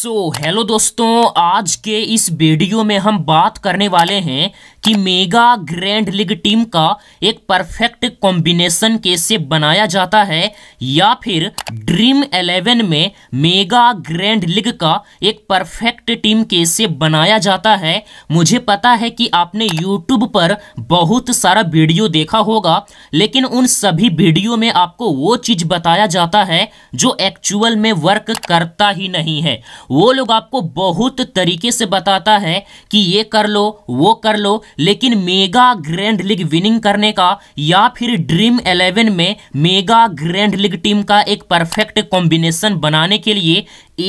सो so, hello दोस्तों आज के इस वीडियो में हम बात करने वाले हैं कि मेगा ग्रैंड लीग टीम का एक परफेक्ट कॉम्बिनेशन कैसे बनाया जाता है या फिर ड्रीम एलेवन में मेगा ग्रैंड लीग का एक परफेक्ट टीम कैसे बनाया जाता है मुझे पता है कि आपने यूट्यूब पर बहुत सारा वीडियो देखा होगा लेकिन उन सभी वीडियो में आपको वो चीज़ बताया जाता है जो एक्चुअल में वर्क करता ही नहीं है वो लोग आपको बहुत तरीके से बताता है कि ये कर लो वो कर लो लेकिन मेगा ग्रैंड लीग विनिंग करने का या फिर ड्रीम एलेवन में मेगा ग्रैंड लीग टीम का एक परफेक्ट कॉम्बिनेशन बनाने के लिए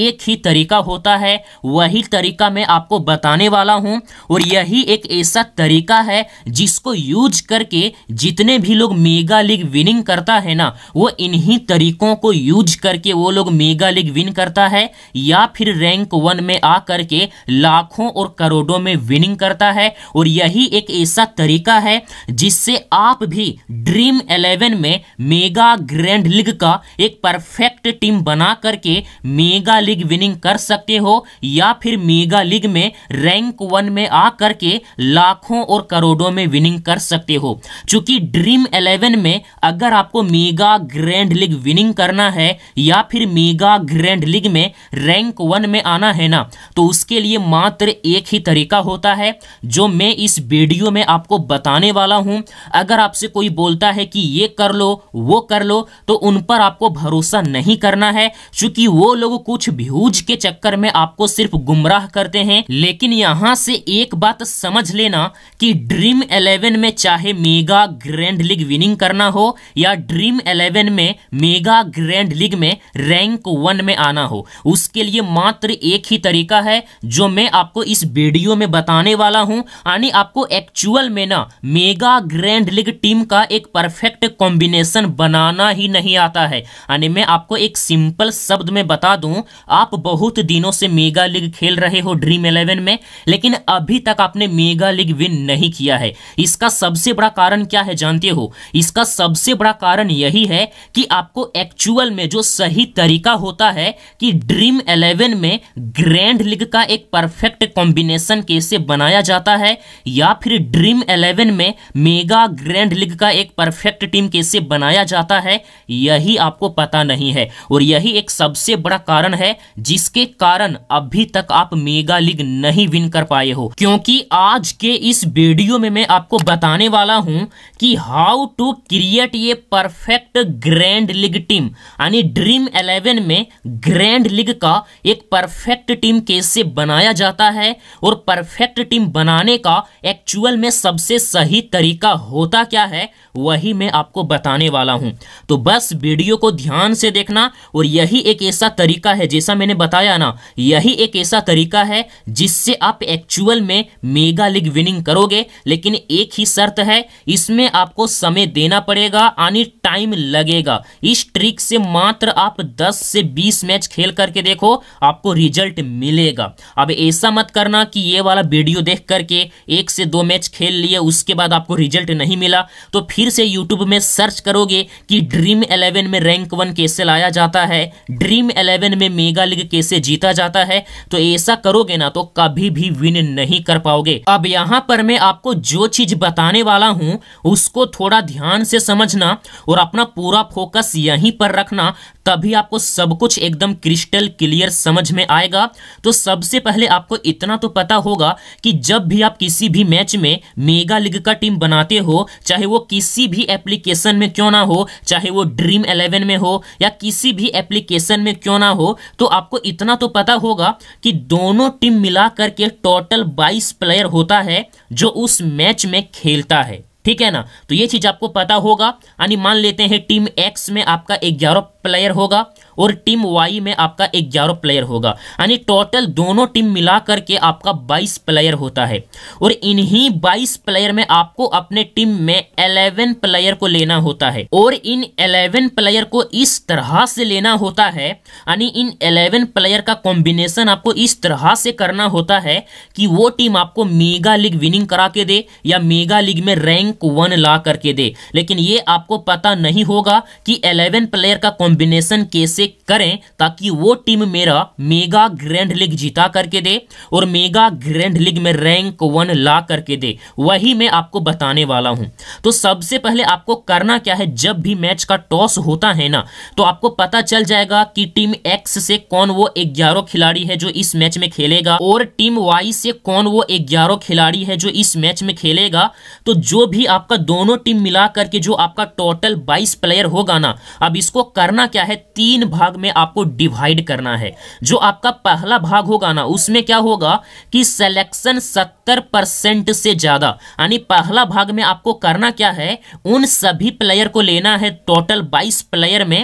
एक ही तरीका होता है वही तरीका मैं आपको बताने वाला हूं और यही एक ऐसा तरीका है जिसको यूज करके जितने भी लोग मेगा लीग विनिंग करता है ना वो इन्हीं तरीकों को यूज करके वो लोग मेगा लीग विन करता है या फिर रैंक वन में आ करके लाखों और करोड़ों में विनिंग करता है और यही एक ऐसा तरीका है जिससे आप भी ड्रीम एलेवन में मेगा ग्रैंड लीग का एक परफेक्ट टीम बना करके मेगा लीग विनिंग कर सकते हो या फिर मेगा लीग में रैंक वन में आ करके लाखों और करोड़ों में विनिंग कर सकते हो चूंकि ड्रीम इलेवन में अगर आपको मेगा ग्रैंड लीग विनिंग करना है या फिर मेगा ग्रैंड लीग में रैंक वन में आना है ना तो उसके लिए मात्र एक ही तरीका होता है जो मैं इस वीडियो में आपको बताने वाला हूं अगर आपसे कोई बोलता है कि ये कर लो वो कर लो तो उन पर आपको भरोसा नहीं करना है चूंकि वो लोग कुछ व्यूज के चक्कर में आपको सिर्फ गुमराह करते हैं लेकिन यहाँ से एक बात समझ लेना कि ड्रीम इलेवन में चाहे मेगा ग्रैंड लीग विनिंग करना हो या ड्रीम इलेवन में मेगा ग्रैंड लीग में रैंक वन में आना हो उसके लिए मात्र एक ही तरीका है जो मैं आपको इस वीडियो में बताने वाला हूँ यानी आपको एक्चुअल में ना मेगा ग्रैंड लीग टीम का एक परफेक्ट कॉम्बिनेशन बनाना ही नहीं आता है यानी मैं आपको एक सिंपल शब्द में बता दूं आप बहुत दिनों से मेगा लीग खेल रहे हो ड्रीम इलेवन में लेकिन अभी तक आपने मेगा लीग विन नहीं किया है इसका सबसे बड़ा कारण क्या है जानते हो इसका सबसे बड़ा कारण यही है कि आपको एक्चुअल में जो सही तरीका होता है कि ड्रीम इलेवन में ग्रैंड लीग का एक परफेक्ट कॉम्बिनेशन कैसे बनाया जाता है या फिर ड्रीम इलेवन में मेगा ग्रैंड लीग का एक परफेक्ट टीम कैसे बनाया जाता है यही आपको पता नहीं है और यही एक सबसे बड़ा कारण है है जिसके कारण अभी तक आप मेगा लीग नहीं विन कर पाए हो क्योंकि आज के इस वीडियो में मैं आपको बताने वाला हूं कि how to create a perfect grand league team यानी ड्रीम इलेवन में ग्रैंड लीग का एक परफेक्ट टीम कैसे बनाया जाता है और परफेक्ट टीम बनाने का एक्चुअल में सबसे सही तरीका होता क्या है वही मैं आपको बताने वाला हूं तो बस वीडियो को ध्यान से देखना और यही एक ऐसा तरीका है जैसा मैंने बताया ना यही एक ऐसा तरीका है जिससे आप एक्चुअल में मेगा लीग विनिंग करोगे लेकिन एक ही शर्त है इसमें आपको समय देना पड़ेगा यानी टाइम लगेगा इस ट्रिक से मात्र आप 10 से 20 मैच खेल करके देखो आपको रिजल्ट मिलेगा अब ऐसा मत करना कि ये वाला वीडियो देख करके एक से दो मैच खेल लिए उसके बाद आपको रिजल्ट नहीं मिला तो फिर से यूट्यूब में सर्च करोगे कि ड्रीम इलेवन में रैंक वन कैसे लाया जाता है ड्रीम इलेवन में मेगा लीग कैसे जीता जाता है तो ऐसा करोगे ना तो कभी भी विन नहीं कर पाओगे अब यहाँ पर मैं आपको जो चीज बताने वाला हूँ उसको थोड़ा ध्यान से समझना और अपना पूरा फोकस यहीं पर रखना तभी आपको सब कुछ एकदम क्रिस्टल क्लियर समझ में आएगा तो सबसे पहले आपको इतना तो पता होगा कि जब भी आप किसी भी मैच में मेगा लीग का टीम बनाते हो चाहे वो किसी भी एप्लीकेशन में क्यों ना हो चाहे वो ड्रीम एलेवन में हो या किसी भी एप्लीकेशन में क्यों ना हो तो आपको इतना तो पता होगा कि दोनों टीम मिला करके टोटल 22 प्लेयर होता है जो उस मैच में खेलता है ठीक है ना तो ये चीज आपको पता होगा यानी मान लेते हैं टीम एक्स में आपका ग्यारह प्लेयर होगा और टीम वाई में आपका ग्यारह प्लेयर होगा यानी टोटल दोनों टीम मिला करके आपका बाईस प्लेयर होता है और इन्हीं बाईस प्लेयर में आपको अपने टीम में एलेवन प्लेयर को लेना होता है और इन एलेवन प्लेयर को इस तरह से लेना होता है यानी इन एलेवन प्लेयर का कॉम्बिनेशन आपको इस तरह से करना होता है कि वो टीम आपको मेगा लीग विनिंग करा के दे या मेगा लीग में रैंक वन ला करके दे लेकिन ये आपको पता नहीं होगा कि एलेवन प्लेयर का कॉम्बिनेशन कैसे से करें ताकि वो टीम मेरा मेगा ग्रैंड लीग जीता करके दे और मेगा ग्रैंड लीग में रैंक वन ला करके दे वही मैं आपको बताने वाला हूं तो सबसे पहले आपको करना क्या है जब भी मैच का टॉस होता है ना तो आपको पता चल जाएगा कि टीम एक्स से कौन वो ग्यारह खिलाड़ी है जो इस मैच में खेलेगा और टीम वाई से कौन वो ग्यारह खिलाड़ी है जो इस मैच में खेलेगा तो जो भी आपका दोनों टीम मिला करके जो आपका टोटल बाईस प्लेयर होगा ना अब इसको करना क्या है तीन भाग में आपको डिवाइड करना है जो आपका पहला भाग होगा ना उसमें क्या होगा कि सिलेक्शन सत्तर परसेंट से ज़्यादा यानी पहला भाग में आपको करना क्या है उन सभी प्लेयर को लेना है टोटल बाईस प्लेयर में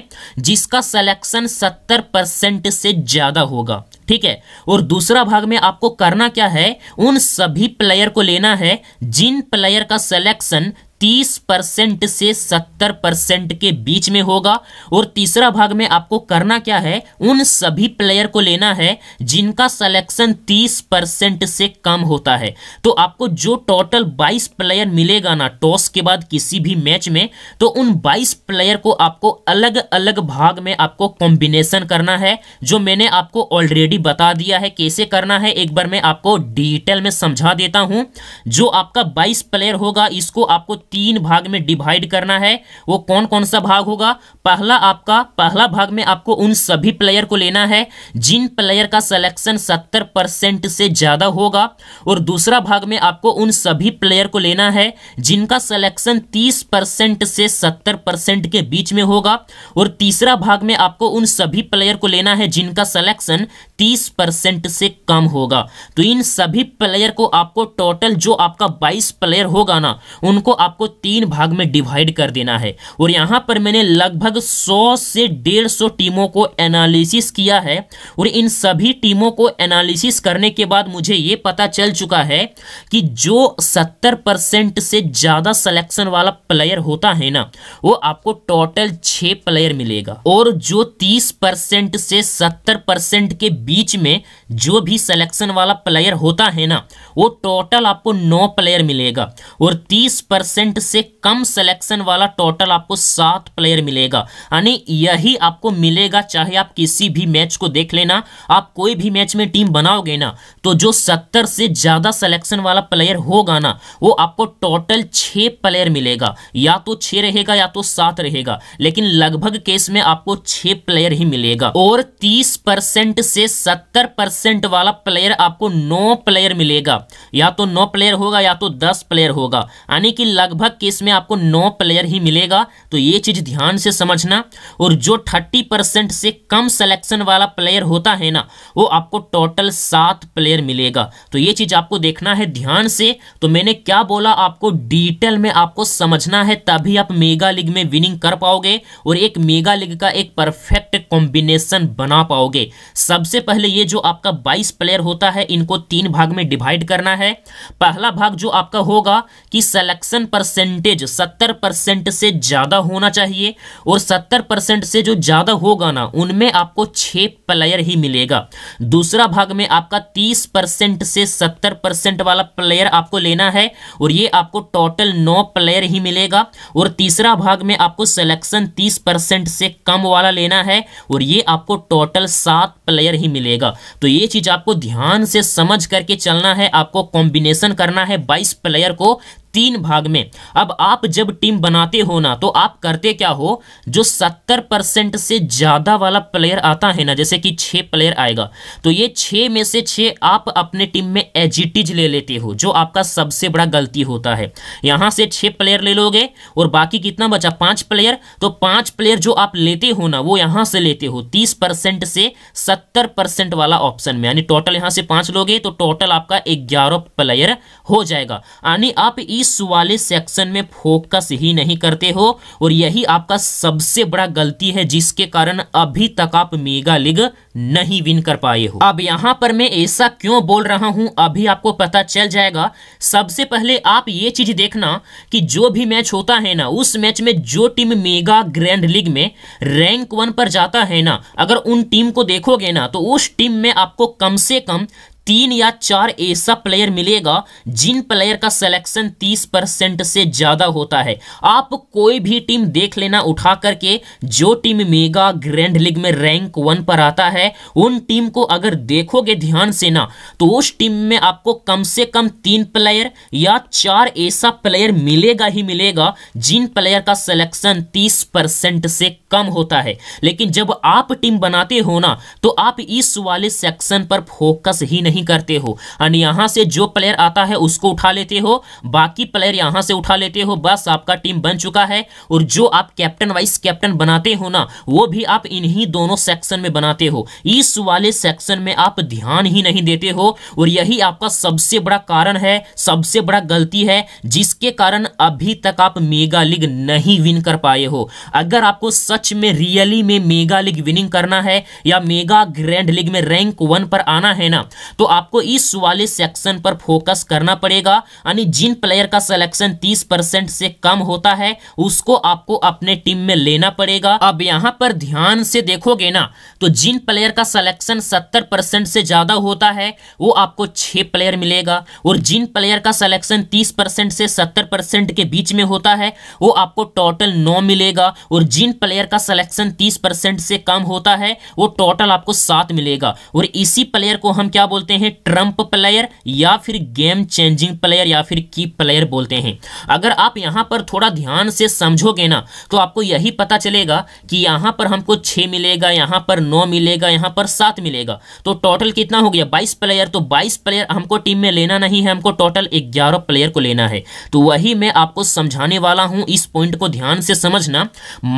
जिसका सिलेक्शन सत्तर परसेंट से ज़्यादा होगा ठीक है और दूसरा भाग में आपको करना क्या है उन सभी प्लेयर को लेना है जिन प्लेयर का सिलेक्शन तीस परसेंट से सत्तर परसेंट के बीच में होगा और तीसरा भाग में आपको करना क्या है उन सभी प्लेयर को लेना है जिनका सिलेक्शन तीस परसेंट से कम होता है तो आपको जो टोटल बाईस प्लेयर मिलेगा ना टॉस के बाद किसी भी मैच में तो उन बाईस प्लेयर को आपको अलग अलग भाग में आपको कॉम्बिनेशन करना है जो मैंने आपको ऑलरेडी बता दिया है कैसे करना है एक बार मैं आपको डिटेल में समझा देता हूं जो आपका बाईस प्लेयर होगा इसको आपको तीन भाग में डिवाइड करना है वो कौन कौन सा भाग होगा पहला आपका पहला भाग में आपको उन सभी प्लेयर को लेना है जिन प्लेयर का सिलेक्शन सत्तर परसेंट से ज़्यादा होगा और दूसरा भाग में आपको उन सभी प्लेयर को लेना है जिनका सिलेक्शन तीस परसेंट से सत्तर परसेंट के बीच में होगा और तीसरा भाग में आपको उन सभी प्लेयर को लेना है जिनका सिलेक्शन तीस परसेंट से कम होगा तो इन सभी प्लेयर को आपको टोटल जो आपका बाईस प्लेयर होगा ना उनको आप आपको तीन भाग में डिवाइड कर देना है और यहां पर मैंने लगभग 100 से 150 टीमों को एनालिसिस किया है और इन सभी टीमों को एनालिसिस करने के बाद मुझे ये पता चल चुका है कि जो 70 परसेंट से ज़्यादा सिलेक्शन वाला प्लेयर होता है ना वो आपको टोटल छह प्लेयर मिलेगा और जो तीस से सत्तर के बीच में जो भी सिलेक्शन वाला प्लेयर होता है ना वो टोटल आपको नौ प्लेयर मिलेगा और तीस परसेंट से कम सिलेक्शन वाला टोटल आपको सात प्लेयर मिलेगा यानी यही आपको मिलेगा चाहे आप किसी भी मैच को देख लेना आप कोई भी मैच में टीम बनाओगे ना तो जो सत्तर से ज़्यादा सिलेक्शन वाला प्लेयर होगा ना वो आपको टोटल छह प्लेयर मिलेगा या तो छह रहेगा या तो सात रहेगा लेकिन लगभग केस में आपको छह प्लेयर ही मिलेगा और तीस परसेंट से सत्तर परसेंट वाला प्लेयर आपको नौ प्लेयर मिलेगा या तो नौ प्लेयर होगा या तो दस प्लेयर होगा यानी कि लगभग लगभग केस में आपको नौ प्लेयर ही मिलेगा तो ये चीज़ ध्यान से समझना और जो थर्टी परसेंट से कम सिलेक्शन वाला प्लेयर होता है ना वो आपको टोटल सात प्लेयर मिलेगा तो ये चीज़ आपको देखना है ध्यान से तो मैंने क्या बोला आपको डिटेल में आपको समझना है तभी आप मेगा लीग में विनिंग कर पाओगे और एक मेगा लीग का एक परफेक्ट कॉम्बिनेशन बना पाओगे सबसे पहले ये जो आपका बाईस प्लेयर होता है इनको तीन भाग में डिवाइड करना है पहला भाग जो आपका होगा कि सिलेक्शन पर परसेंटेज सत्तर परसेंट से ज़्यादा होना चाहिए और सत्तर परसेंट से जो ज़्यादा होगा ना उनमें आपको छः प्लेयर ही मिलेगा दूसरा भाग में आपका तीस परसेंट से सत्तर परसेंट वाला प्लेयर आपको लेना है और ये आपको टोटल नौ प्लेयर ही मिलेगा और तीसरा भाग में आपको सिलेक्शन तीस से कम वाला लेना है और ये आपको टोटल सात प्लेयर ही मिलेगा तो ये चीज़ आपको ध्यान से समझ करके चलना है आपको कॉम्बिनेशन करना है 22 प्लेयर को तीन भाग में अब आप जब टीम बनाते हो ना तो आप करते क्या हो जो सत्तर परसेंट से ज़्यादा वाला प्लेयर आता है ना जैसे कि छह प्लेयर आएगा तो ये छह में से छह आप अपने टीम में एजिटिज ले लेते हो जो आपका सबसे बड़ा गलती होता है यहां से छह प्लेयर ले लोगे और बाकी कितना बचा पांच प्लेयर तो पांच प्लेयर जो आप लेते हो ना वो यहां से लेते हो तीस परसेंट से सत्तर परसेंट वाला ऑप्शन में यानी टोटल यहां से पांच लोगे तो टोटल आपका ग्यारह प्लेयर हो जाएगा यानी आप इस इस वाले सेक्शन में फोकस ही नहीं करते हो और यही आपका सबसे बड़ा गलती है जिसके कारण अभी तक आप मेगा लीग नहीं विन कर पाए हो अब यहां पर मैं ऐसा क्यों बोल रहा हूं अभी आपको पता चल जाएगा सबसे पहले आप ये चीज देखना कि जो भी मैच होता है ना उस मैच में जो टीम मेगा ग्रैंड लीग में रैंक वन पर जाता है ना अगर उन टीम को देखोगे ना तो उस टीम में आपको कम से कम तीन या चार ऐसा प्लेयर मिलेगा जिन प्लेयर का सिलेक्शन 30 परसेंट से ज़्यादा होता है आप कोई भी टीम देख लेना उठा करके जो टीम मेगा ग्रैंड लीग में रैंक वन पर आता है उन टीम को अगर देखोगे ध्यान से ना तो उस टीम में आपको कम से कम तीन प्लेयर या चार ऐसा प्लेयर मिलेगा ही मिलेगा जिन प्लेयर का सिलेक्शन तीस परसेंट से कम होता है लेकिन जब आप टीम बनाते हो ना तो आप इस वाले सेक्शन पर फोकस ही नहीं नहीं करते हो एंड यहाँ से जो प्लेयर आता है उसको उठा लेते हो बाकी प्लेयर यहाँ से उठा लेते हो बस आपका टीम बन चुका है और जो आप कैप्टन वाइस कैप्टन बनाते हो ना वो भी आप इन्हीं दोनों सेक्शन में बनाते हो इस वाले सेक्शन में आप ध्यान ही नहीं देते हो और यही आपका सबसे बड़ा कारण है सबसे बड़ा गलती है जिसके कारण अभी तक आप मेगा लीग नहीं विन कर पाए हो अगर आपको सच में रियली में मेगा लीग विनिंग करना है या मेगा ग्रैंड लीग में रैंक वन पर आना है ना तो आपको इस वाले सेक्शन पर फोकस करना पड़ेगा यानी जिन प्लेयर का सिलेक्शन 30 परसेंट से कम होता है उसको आपको अपने टीम में लेना पड़ेगा अब यहाँ पर ध्यान से देखोगे ना तो जिन प्लेयर का सिलेक्शन 70 परसेंट से ज्यादा होता है वो आपको छह प्लेयर मिलेगा और जिन प्लेयर का सिलेक्शन तीस से सत्तर के बीच में होता है वो आपको टोटल नौ मिलेगा और जिन प्लेयर का सिलेक्शन तीस से कम होता है वो टोटल आपको सात मिलेगा और इसी प्लेयर को हम क्या बोलते बोलते हैं ट्रंप प्लेयर या फिर गेम चेंजिंग प्लेयर या फिर की प्लेयर बोलते हैं अगर आप यहां पर थोड़ा ध्यान से समझोगे ना तो आपको यही पता चलेगा कि यहां पर हमको छ मिलेगा यहां पर नौ मिलेगा यहां पर सात मिलेगा तो टोटल कितना हो गया बाईस प्लेयर तो बाईस प्लेयर हमको टीम में लेना नहीं है हमको टोटल ग्यारह प्लेयर को लेना है तो वही मैं आपको समझाने वाला हूं इस पॉइंट को ध्यान से समझना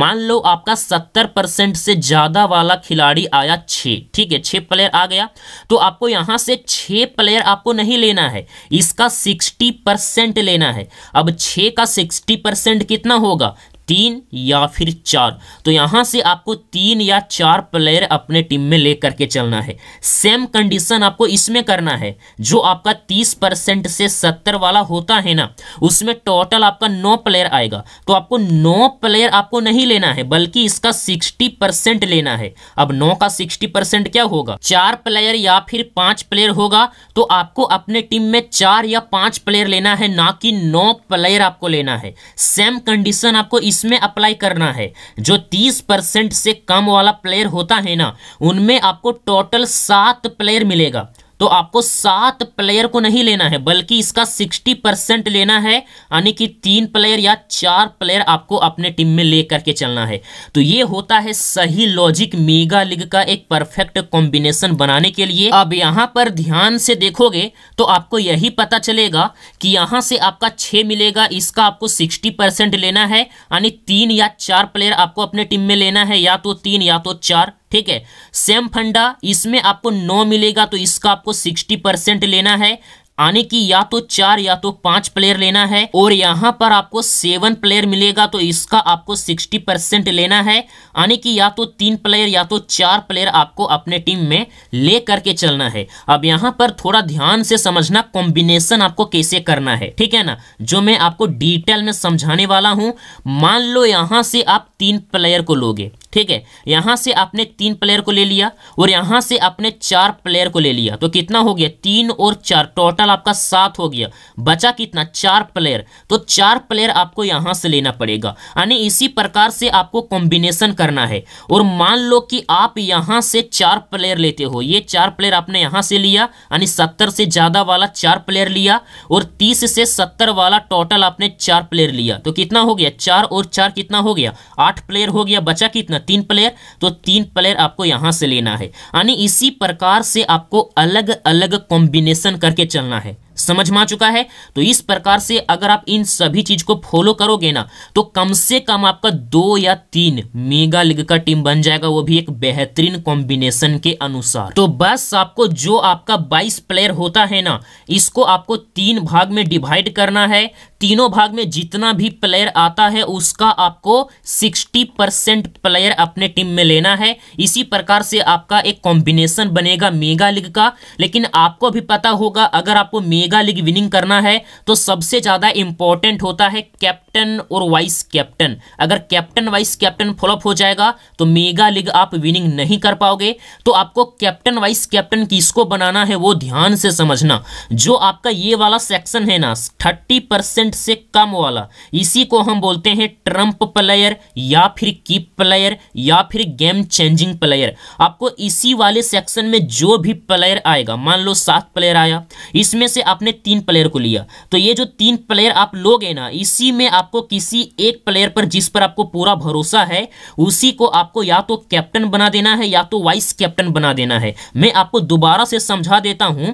मान लो आपका सत्तर परसेंट से ज़्यादा वाला खिलाड़ी आया छः ठीक है छः प्लेयर आ गया तो आपको यहां से छह प्लेयर आपको नहीं लेना है इसका सिक्सटी परसेंट लेना है अब छे का सिक्सटी परसेंट कितना होगा तीन या फिर चार तो यहां से आपको तीन या चार प्लेयर अपने टीम में लेकर के चलना है सेम कंडीशन आपको इसमें करना है जो आपका तीस परसेंट से सत्तर वाला होता है ना उसमें टोटल आपका नौ प्लेयर आएगा तो आपको नौ प्लेयर आपको नहीं लेना है बल्कि इसका सिक्सटी परसेंट लेना है अब नौ का सिक्सटी परसेंट क्या होगा चार प्लेयर या फिर पांच प्लेयर होगा तो आपको अपने टीम में चार या पांच प्लेयर लेना है ना कि नौ प्लेयर आपको लेना है सेम कंडीशन आपको इस इसमें अप्लाई करना है जो तीस परसेंट से कम वाला प्लेयर होता है ना उनमें आपको टोटल सात प्लेयर मिलेगा तो आपको सात प्लेयर को नहीं लेना है बल्कि इसका सिक्सटी परसेंट लेना है यानी कि तीन प्लेयर या चार प्लेयर आपको अपने टीम में लेकर के चलना है तो ये होता है सही लॉजिक मेगा लीग का एक परफेक्ट कॉम्बिनेशन बनाने के लिए अब यहां पर ध्यान से देखोगे तो आपको यही पता चलेगा कि यहां से आपका छ मिलेगा इसका आपको सिक्सटी लेना है यानी तीन या चार प्लेयर आपको अपने टीम में लेना है या तो तीन या तो चार ठीक है सेम फंडा इसमें आपको नौ मिलेगा तो इसका आपको सिक्सटी परसेंट लेना है आने की या तो चार या तो पांच प्लेयर लेना है और यहां पर आपको सेवन प्लेयर मिलेगा तो इसका आपको सिक्सटी परसेंट लेना है आने की या तो तीन प्लेयर या तो चार प्लेयर आपको अपने टीम में ले करके चलना है अब यहाँ पर थोड़ा ध्यान से समझना कॉम्बिनेशन आपको कैसे करना है ठीक है ना जो मैं आपको डिटेल में समझाने वाला हूँ मान लो यहां से आप तीन प्लेयर को लोगे ठीक है यहां से आपने तीन प्लेयर को ले लिया और यहां से आपने चार प्लेयर को ले लिया तो कितना हो गया तीन और चार टोटल आपका सात हो गया बचा कितना चार प्लेयर तो चार प्लेयर आपको यहां से लेना पड़ेगा यानी इसी प्रकार से आपको कॉम्बिनेशन करना है और मान लो कि आप यहां से चार प्लेयर लेते हो ये चार प्लेयर आपने यहां से लिया यानी सत्तर से ज़्यादा वाला चार प्लेयर लिया और तीस से सत्तर वाला टोटल आपने चार प्लेयर लिया तो कितना हो गया चार और चार कितना हो गया आठ प्लेयर हो गया बचा कितना ना तीन प्लेयर तो तीन प्लेयर आपको यहां से लेना है यानी इसी प्रकार से आपको अलग अलग कॉम्बिनेशन करके चलना है समझ में आ चुका है तो इस प्रकार से अगर आप इन सभी चीज को फॉलो करोगे ना तो कम से कम आपका दो या तीन मेगा लीग का टीम बन जाएगा वो भी एक बेहतरीन कॉम्बिनेशन के अनुसार तो बस आपको जो आपका बाईस प्लेयर होता है ना इसको आपको तीन भाग में डिवाइड करना है तीनों भाग में जितना भी प्लेयर आता है उसका आपको 60 परसेंट प्लेयर अपने टीम में लेना है इसी प्रकार से आपका एक कॉम्बिनेशन बनेगा मेगा लीग का लेकिन आपको भी पता होगा अगर आपको मेगा मेगा लीग विनिंग करना है तो सबसे ज़्यादा इंपॉर्टेंट होता है कैप्टन और वाइस कैप्टन अगर कैप्टन वाइस कैप्टन फॉलोअप हो जाएगा तो मेगा लीग आप विनिंग नहीं कर पाओगे तो आपको कैप्टन वाइस कैप्टन किसको बनाना है वो ध्यान से समझना जो आपका ये वाला सेक्शन है ना थर्टी परसेंट से कम वाला इसी को हम बोलते हैं ट्रंप प्लेयर या फिर कीप प्लेयर या फिर गेम चेंजिंग प्लेयर आपको इसी वाले सेक्शन में जो भी प्लेयर आएगा मान लो सात प्लेयर आया इसमें से आप आपने तीन प्लेयर को लिया तो ये जो तीन प्लेयर आप लोगे ना इसी में आपको किसी एक प्लेयर पर जिस पर आपको पूरा भरोसा है उसी को आपको या तो कैप्टन बना देना है या तो वाइस कैप्टन बना देना है मैं आपको दोबारा से समझा देता हूं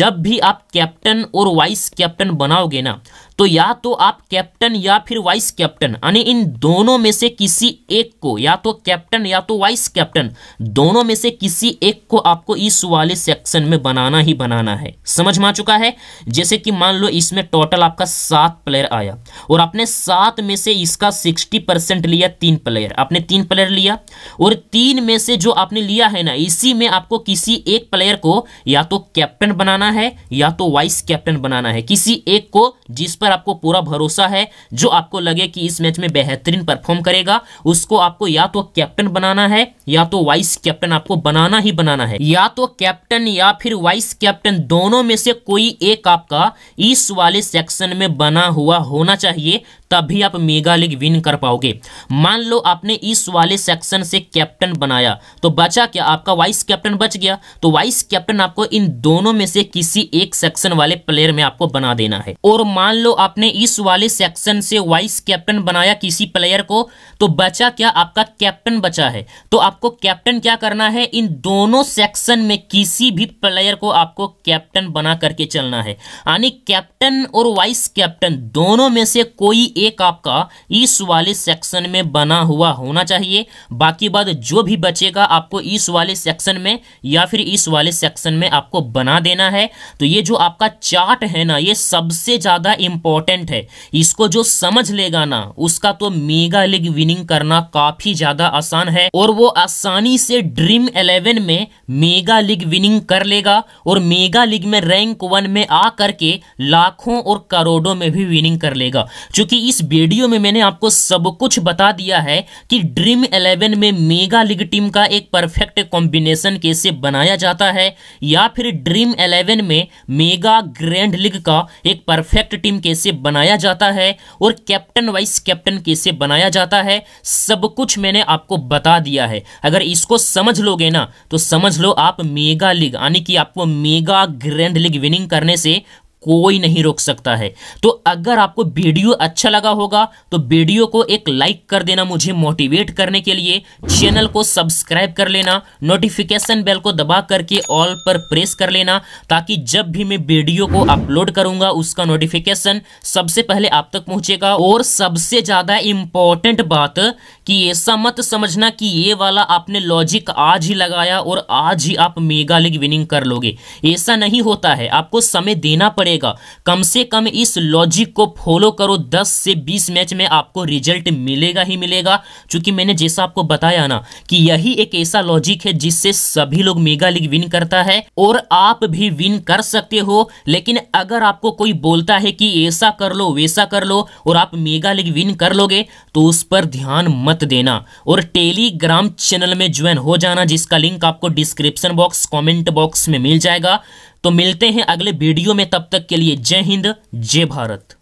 जब भी आप कैप्टन और वाइस कैप्टन बनाओगे ना तो या तो आप कैप्टन या फिर वाइस कैप्टन यानी इन दोनों में से किसी एक को या तो कैप्टन या तो वाइस कैप्टन दोनों में से किसी एक को आपको इस वाले सेक्शन में बनाना ही बनाना है समझ में आ चुका है जैसे कि मान लो इसमें टोटल आपका सात प्लेयर आया और आपने सात में से इसका सिक्सटी परसेंट लिया तीन प्लेयर आपने तीन प्लेयर लिया और तीन में से जो आपने लिया है ना इसी में आपको किसी एक प्लेयर को या तो कैप्टन बनाना है या तो वाइस कैप्टन बनाना है किसी एक को जिस पर अगर आपको पूरा भरोसा है जो आपको लगे कि इस मैच में बेहतरीन परफॉर्म करेगा उसको आपको या तो कैप्टन बनाना है या तो वाइस कैप्टन आपको बनाना ही बनाना है या तो कैप्टन या फिर वाइस कैप्टन दोनों में से कोई एक आपका इस वाले सेक्शन में बना हुआ होना चाहिए तब भी आप मेगा लीग विन कर पाओगे मान लो आपने इस वाले सेक्शन से कैप्टन बनाया तो बचा क्या आपका वाइस कैप्टन बच गया तो वाइस कैप्टन आपको इन दोनों में से किसी एक सेक्शन वाले प्लेयर में आपको बना देना है और मान लो आपने इस वाले सेक्शन से वाइस कैप्टन बनाया किसी प्लेयर को तो बचा क्या आपका कैप्टन बचा है तो आपको कैप्टन क्या करना है इन दोनों सेक्शन में किसी भी प्लेयर को आपको कैप्टन बना करके चलना है यानी कैप्टन और वाइस कैप्टन दोनों में से कोई एक आपका इस वाले सेक्शन में बना हुआ होना चाहिए बाकी बाद जो भी बचेगा आपको इस वाले सेक्शन में या फिर इस वाले सेक्शन में आपको बना देना है तो ये जो आपका चार्ट है ना ये सबसे ज़्यादा इंपॉर्टेंट है इसको जो समझ लेगा ना उसका तो मेगा लीग विनिंग करना काफ़ी ज़्यादा आसान है और वो आसानी से ड्रीम इलेवन में मेगा लीग विनिंग कर लेगा और मेगा लीग में रैंक वन में आ करके लाखों और करोड़ों में भी विनिंग कर लेगा क्योंकि इस वीडियो में मैंने आपको सब कुछ बता दिया है कि ड्रीम इलेवन में मेगा लीग टीम का एक परफेक्ट कॉम्बिनेशन कैसे बनाया जाता है या फिर ड्रीम इलेवन में मेगा ग्रैंड लीग का एक परफेक्ट टीम कैसे बनाया जाता है और कैप्टन वाइस कैप्टन कैसे बनाया जाता है सब कुछ मैंने आपको बता दिया है अगर इसको समझ लोगे ना तो समझ लो आप मेगा लीग यानी कि आपको मेगा ग्रैंड लीग विनिंग करने से कोई नहीं रोक सकता है तो अगर आपको वीडियो अच्छा लगा होगा तो वीडियो को एक लाइक कर देना मुझे मोटिवेट करने के लिए चैनल को सब्सक्राइब कर लेना नोटिफिकेशन बेल को दबा करके ऑल पर प्रेस कर लेना ताकि जब भी मैं वीडियो को अपलोड करूंगा उसका नोटिफिकेशन सबसे पहले आप तक पहुंचेगा और सबसे ज़्यादा इंपॉर्टेंट बात कि ऐसा मत समझना कि ये वाला आपने लॉजिक आज ही लगाया और आज ही आप मेगा लीग विनिंग कर लोगे ऐसा नहीं होता है आपको समय देना पड़ेगा पड़ेगा कम से कम इस लॉजिक को फॉलो करो 10 से 20 मैच में आपको रिजल्ट मिलेगा ही मिलेगा चूंकि मैंने जैसा आपको बताया ना कि यही एक ऐसा लॉजिक है जिससे सभी लोग मेगा लीग विन करता है और आप भी विन कर सकते हो लेकिन अगर आपको कोई बोलता है कि ऐसा कर लो वैसा कर लो और आप मेगा लीग विन कर लोगे तो उस पर ध्यान मत देना और टेलीग्राम चैनल में ज्वाइन हो जाना जिसका लिंक आपको डिस्क्रिप्शन बॉक्स कमेंट बॉक्स में मिल जाएगा तो मिलते हैं अगले वीडियो में तब तक के लिए जय हिंद जय भारत